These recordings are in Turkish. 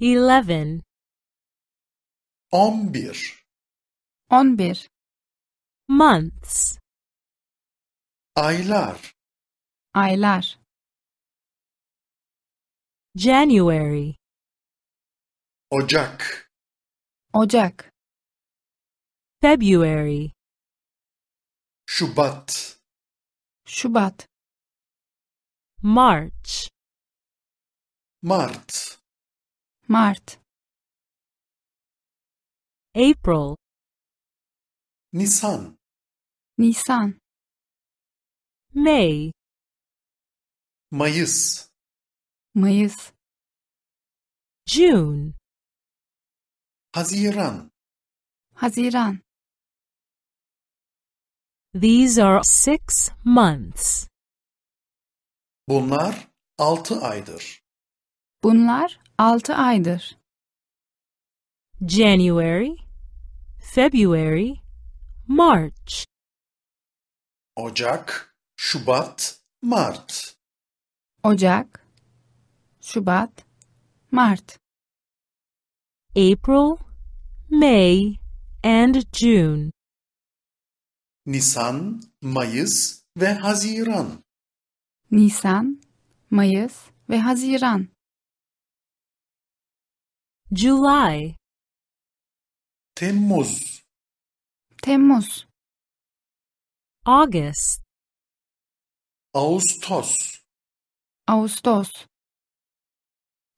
eleven Onbir. Onbir. months aylar aylar January Ocak Ocak February Şubat Şubat March Mart Mart April Nisan Nisan May Mayıs Mayıs June Haziran Haziran These are six months. Bunlar altı aydır. Bunlar Altı aydır. January, February, March. Ocak, Şubat, Mart. Ocak, Şubat, Mart. April, May and June. Nisan, Mayıs ve Haziran. Nisan, Mayıs ve Haziran. July Temmuz Temmuz August Ağustos Ağustos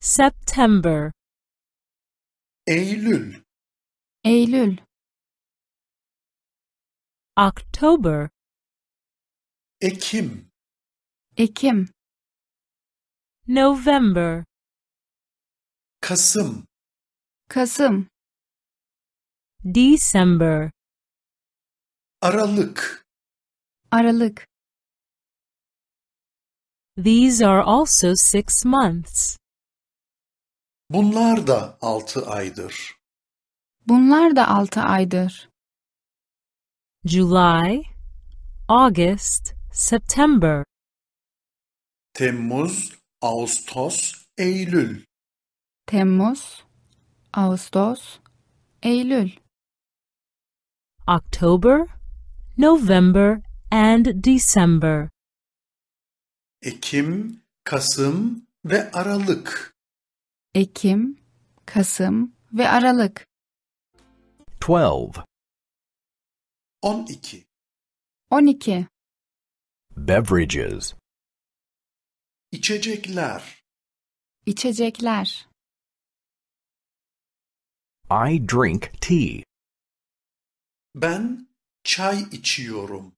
September Eylül Eylül October Ekim Ekim November Kasım Kasım December Aralık Aralık These are also six months. Bunlar da altı aydır. Bunlar da altı aydır. July, August, September. Temmuz, Ağustos, Eylül. Temmuz, Ağustos, Eylül. October, November and December. Ekim, Kasım ve Aralık. Ekim, Kasım ve Aralık. 12 12 12 Beverages İçecekler İçecekler I drink tea. Ben çay içiyorum.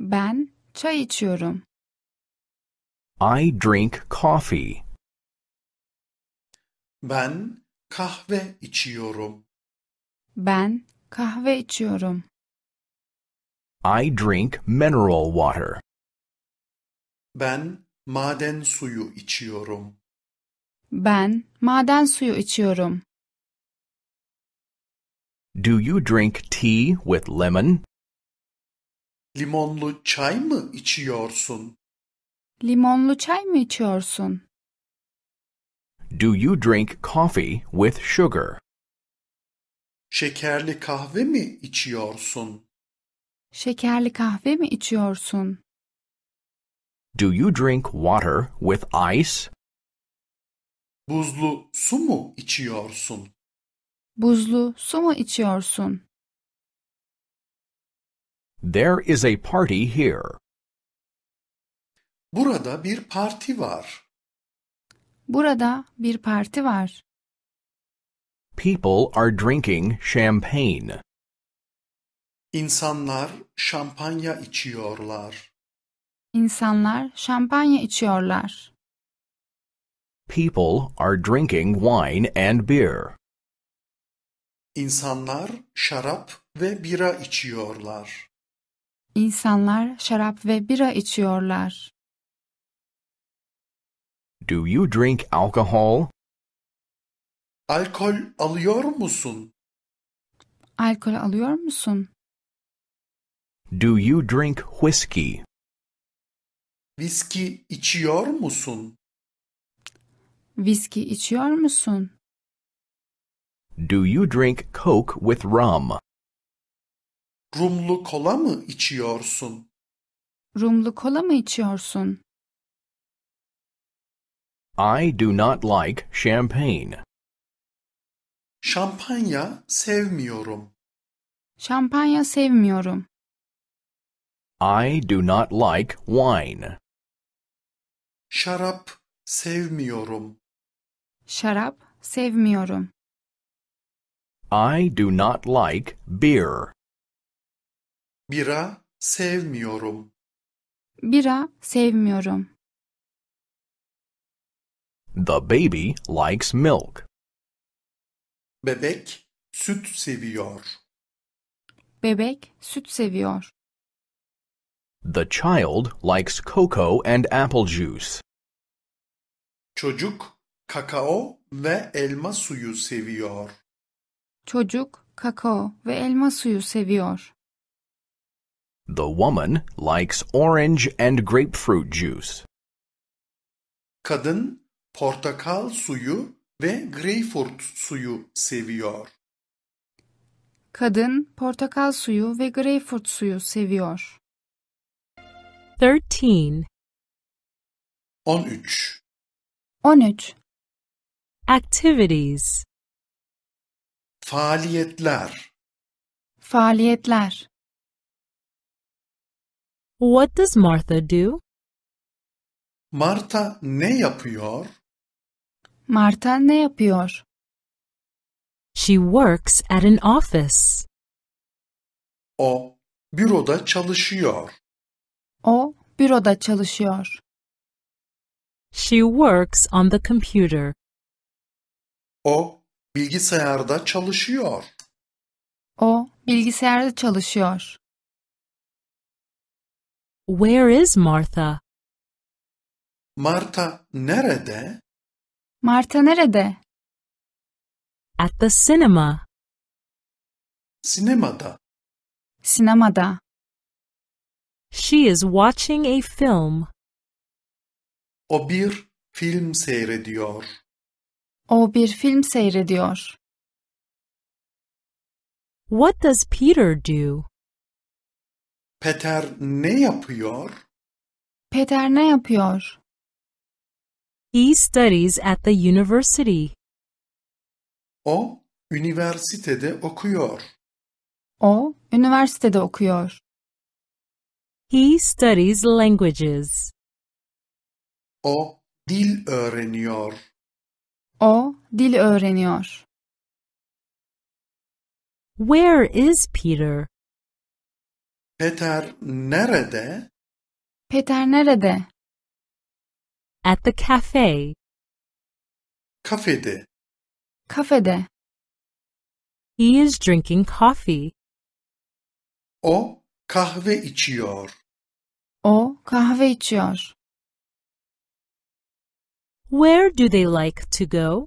Ben çay içiyorum. I drink coffee. Ben kahve içiyorum. Ben kahve içiyorum. I drink mineral water. Ben maden suyu içiyorum. Ben maden suyu içiyorum. Do you drink tea with lemon? Limonlu çay mı içiyorsun? Limonlu çay mı içiyorsun? Do you drink coffee with sugar? Şekerli kahve mi içiyorsun? Şekerli kahve mi içiyorsun? Do you drink water with ice? Buzlu su mu içiyorsun? Buzlu su mu içiyorsun? There is a party here. Burada bir parti var. Burada bir parti var. People are drinking champagne. İnsanlar şampanya içiyorlar. İnsanlar şampanya içiyorlar. People are drinking wine and beer. İnsanlar şarap ve bira içiyorlar. İnsanlar şarap ve bira içiyorlar. Do you drink alcohol? Alkol alıyor musun? Alkol alıyor musun? Do you drink whiskey? Viski içiyor musun? Viski içiyor musun? Do you drink Coke with rum? Rumlu kola mı içiyorsun? Rumlu kola mı içiyorsun? I do not like champagne. Şampanya sevmiyorum. Şampanya sevmiyorum. I do not like wine. Şarap sevmiyorum. Şarap sevmiyorum. I do not like beer. Bira sevmiyorum. Bira sevmiyorum. The baby likes milk. Bebek süt seviyor. Bebek süt seviyor. The child likes cocoa and apple juice. Çocuk kakao ve elma suyu seviyor. Çocuk kakao ve elma suyu seviyor. The woman likes orange and grapefruit juice. Kadın portakal suyu ve grapefruit suyu seviyor. Kadın portakal suyu ve grapefruit suyu seviyor. 13 13 13 Activities Faaliyetler. Faaliyetler. What does Martha do? Martha ne yapıyor? Martha ne yapıyor? She works at an office. O büroda çalışıyor. O büroda çalışıyor. She works on the computer. O Bilgisayarda çalışıyor. O bilgisayarda çalışıyor. Where is Martha? Martha nerede? Martha nerede? At the cinema. Sinemada. Sinemada. She is watching a film. O bir film seyrediyor. O bir film seyrediyor. What does Peter do? Peter ne yapıyor? Peter ne yapıyor? He studies at the university. O üniversitede okuyor. O üniversitede okuyor. He studies languages. O dil öğreniyor. O dil öğreniyor. Where is Peter? Peter nerede? Peter nerede? At the cafe. Kafede. Kafede. He is drinking coffee. O kahve içiyor. O kahve içiyor. Where do they like to go?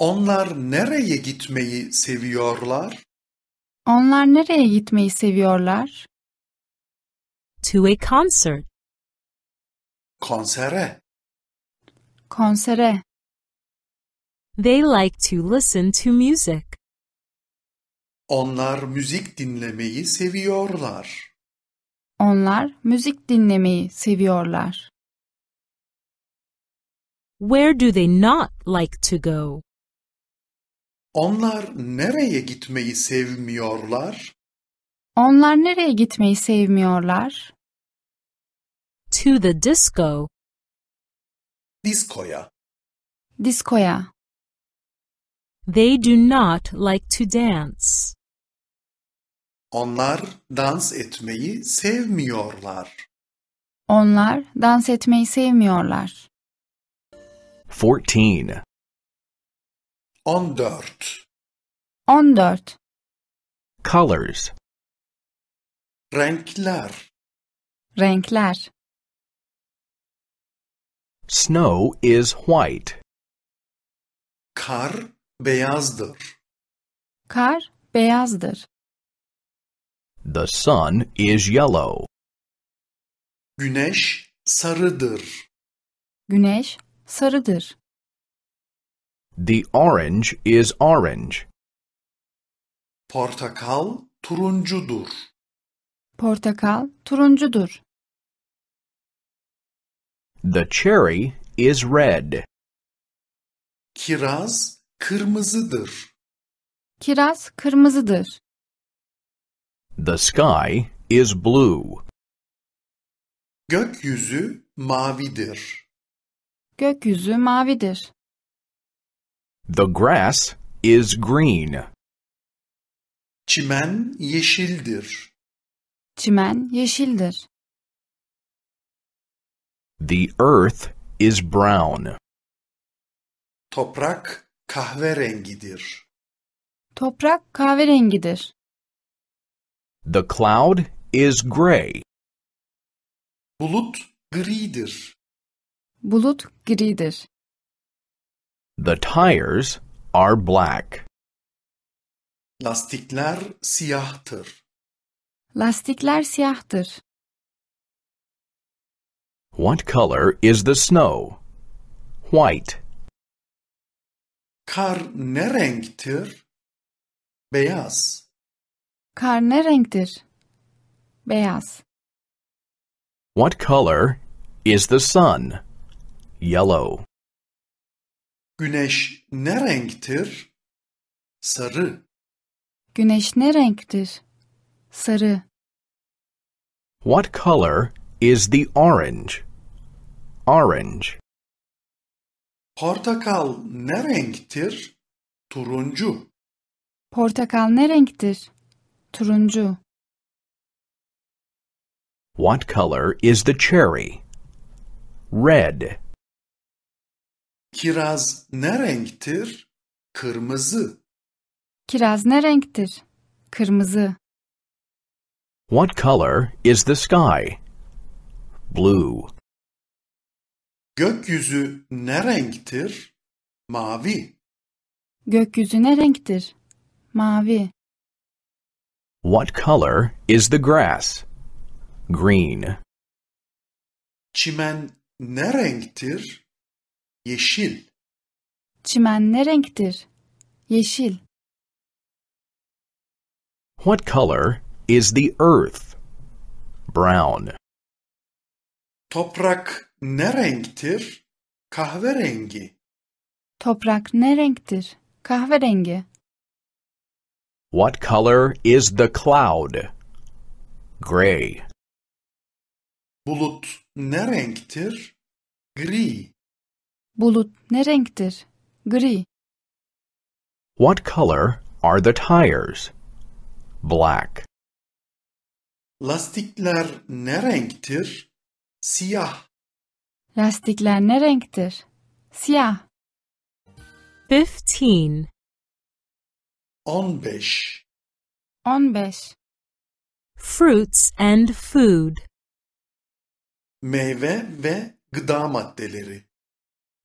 Onlar nereye gitmeyi seviyorlar? Onlar nereye gitmeyi seviyorlar? To a concert. Konsere. Konsere. They like to listen to music. Onlar müzik dinlemeyi seviyorlar. Onlar müzik dinlemeyi seviyorlar. Where do they not like to go? Onlar nereye gitmeyi sevmiyorlar? Onlar nereye gitmeyi sevmiyorlar? To the disco. Diskoya. Diskoya. They do not like to dance. Onlar dans etmeyi sevmiyorlar. Onlar dans etmeyi sevmiyorlar. 14 Ondart Ondart Colors Renkler Renkler Snow is white. Kar beyazdır. Kar beyazdır. The sun is yellow. Güneş sarıdır. Güneş sarıdır. The orange is orange. Portakal turuncudur. Portakal turuncudur. The cherry is red. Kiraz kırmızıdır. Kiraz kırmızıdır. The sky is blue. Gökyüzü mavidir. Gökyüzü mavidir. The grass is green. Çimen yeşildir. Çimen yeşildir. The earth is brown. Toprak kahverengidir. Toprak kahverengidir. The cloud is gray. Bulut gridir. Bulut gridir. The tires are black. Lastikler siyahtır. Lastikler siyahtır. What color is the snow? White. Kar ne renktir? Beyaz. Kar ne renktir? Beyaz. What color is the sun? Yellow. Güneş ne renktir? Sarı. Güneş ne renktir? Sarı. What color is the orange? Orange. Portakal ne renktir? Turuncu. Portakal ne renktir? Turuncu. What color is the cherry? Red. Kiraz ne renktir? Kırmızı. Kiraz ne renktir? Kırmızı. What color is the sky? Blue. Gökyüzü ne renktir? Mavi. Gökyüzü ne renktir? Mavi. What color is the grass? Green. Çimen ne renktir? Yeşil. Çimen ne renktir? Yeşil. What color is the earth? Brown. Toprak ne renktir? Kahverengi. Toprak ne renktir? Kahverengi. What color is the cloud? Gray. Bulut ne renktir? Gri. Bulut ne renktir? Gri. What color are the tires? Black. Lastikler ne renktir? Siyah. Lastikler ne renktir? Siyah. 15 15 15 Fruits and food Meyve ve gıda maddeleri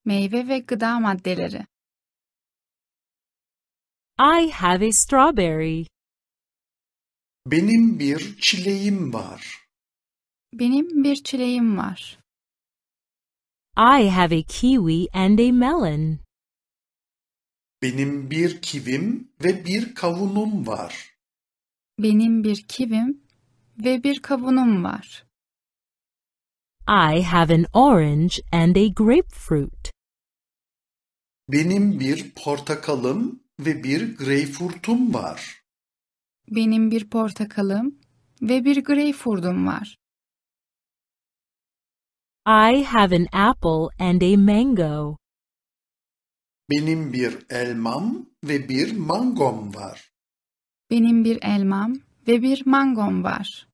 meyve ve gıda maddeleri. I have a strawberry. Benim bir çileğim var. Benim bir çileğim var. I have a kiwi and a melon. Benim bir kivim ve bir kavunum var. Benim bir kivim ve bir kavunum var. I have an orange and a grapefruit. Benim bir portakalım ve bir greyfurtum var. Benim bir portakalım ve bir greyfurtum var. I have an apple and a mango. Benim bir elmam ve bir mangom var. Benim bir elmam ve bir mangom var.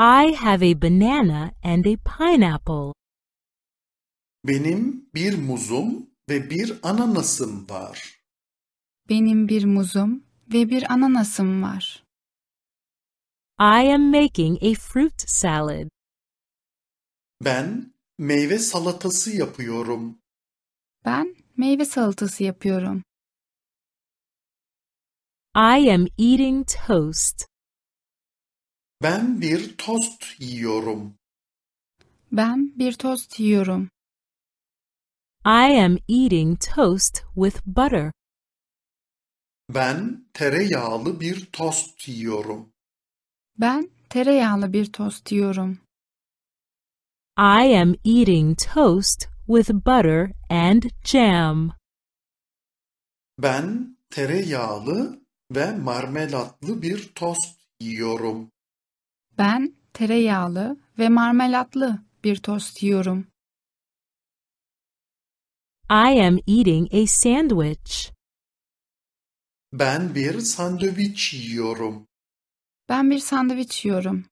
I have a banana and a pineapple. Benim bir muzum ve bir ananasım var. Benim bir muzum ve bir ananasım var. I am making a fruit salad. Ben meyve salatası yapıyorum. Ben meyve salatası yapıyorum. I am eating toast. Ben bir tost yiyorum. Ben bir tost yiyorum. I am eating toast with butter. Ben tereyağlı bir tost yiyorum. Ben tereyağlı bir tost yiyorum. I am eating toast with butter and jam. Ben tereyağlı ve marmelatlı bir tost yiyorum. Ben tereyağlı ve marmelatlı bir tost yiyorum. I am eating a sandwich. Ben bir sandviç yiyorum. Ben bir sandviç yiyorum.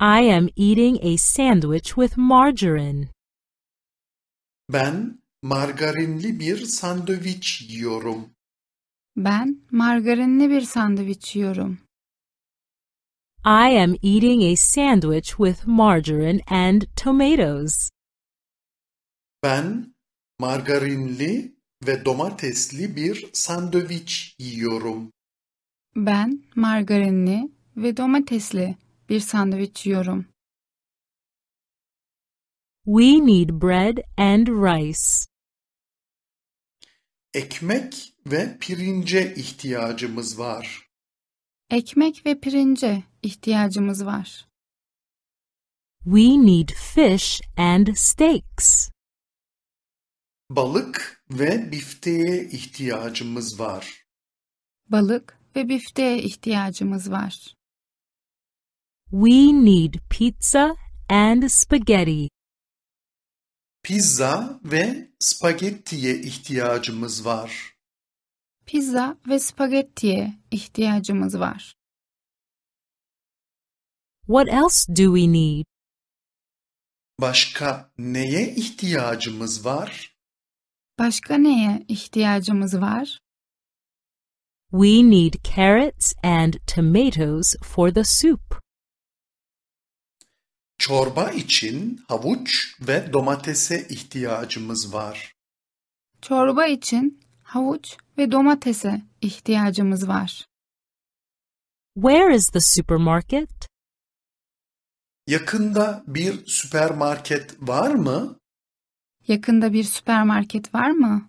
I am eating a sandwich with margarine. Ben margarinli bir sandviç yiyorum. Ben margarinli bir sandviç yiyorum. I am eating a sandwich with margarine and tomatoes. Ben margarinli ve domatesli bir sandviç yiyorum. Ben margarinli ve domatesli bir sandviç yiyorum. We need bread and rice. Ekmek ve pirince ihtiyacımız var. Ekmek ve pirince ihtiyacımız var. We need fish and steaks. Balık ve bifteye ihtiyacımız var. Balık ve bifteye ihtiyacımız var. We need pizza and spaghetti. Pizza ve spagettiye ihtiyacımız var. Pizza ve spagettiye ihtiyacımız var. What else do we need? Başka neye ihtiyacımız var? Başka neye ihtiyacımız var? We need carrots and tomatoes for the soup. Çorba için havuç ve domatese ihtiyacımız var. Çorba için havuç ve domatese ihtiyacımız var. Where is the supermarket? Yakında bir süpermarket var mı? Yakında bir süpermarket var mı?